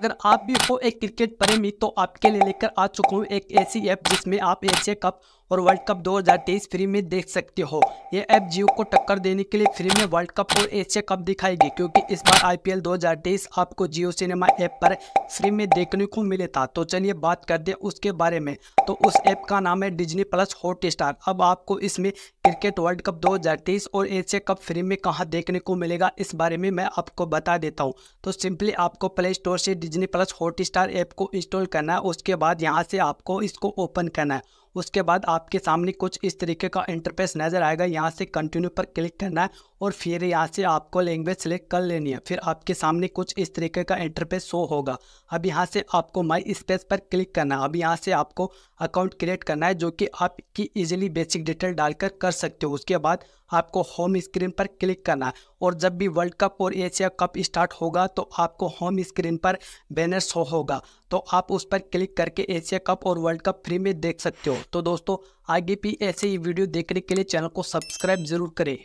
अगर आप भी हो एक क्रिकेट प्रेमी तो आपके लिए लेकर आ चुका हूँ एक ऐसी ऐप जिसमें आप एशिया कप और वर्ल्ड कप 2023 फ्री में देख सकते हो ये ऐप जियो को टक्कर देने के लिए फ्री में वर्ल्ड कप और एशिया कप दिखाएगी क्योंकि इस बार आईपीएल 2023 आपको जियो सिनेमा ऐप पर फ्री में देखने को मिले था तो चलिए बात करते हैं उसके बारे में तो उस ऐप का नाम है डिजनी प्लस हॉट स्टार अब आपको इसमें क्रिकेट वर्ल्ड कप दो और एशिया कप फ्री में कहाँ देखने को मिलेगा इस बारे में मैं आपको बता देता हूँ तो सिंपली आपको प्ले स्टोर से Disney Plus Hotstar app को इंस्टॉल करना है उसके बाद यहाँ से आपको इसको ओपन करना है उसके बाद आप आपके सामने कुछ इस तरीके का इंटरफेस नज़र आएगा यहाँ से कंटिन्यू पर क्लिक करना है और फिर यहाँ से आपको लैंग्वेज सेलेक्ट कर लेनी है फिर आपके सामने कुछ इस तरीके का इंटरफेस शो होगा अब यहाँ से आपको माई स्पेस पर क्लिक करना है अब यहाँ से आपको अकाउंट क्रिएट करना है जो कि आपकी इजीली बेसिक डिटेल डालकर कर सकते हो उसके बाद आपको होम स्क्रीन पर क्लिक करना है और जब भी वर्ल्ड कप और एशिया कप स्टार्ट होगा तो आपको होम स्क्रीन पर बैनर शो होगा तो आप उस पर क्लिक करके एशिया कप और वर्ल्ड कप फ्री में देख सकते हो तो दोस्तों आगे भी ऐसे ही वीडियो देखने के लिए चैनल को सब्सक्राइब जरूर करें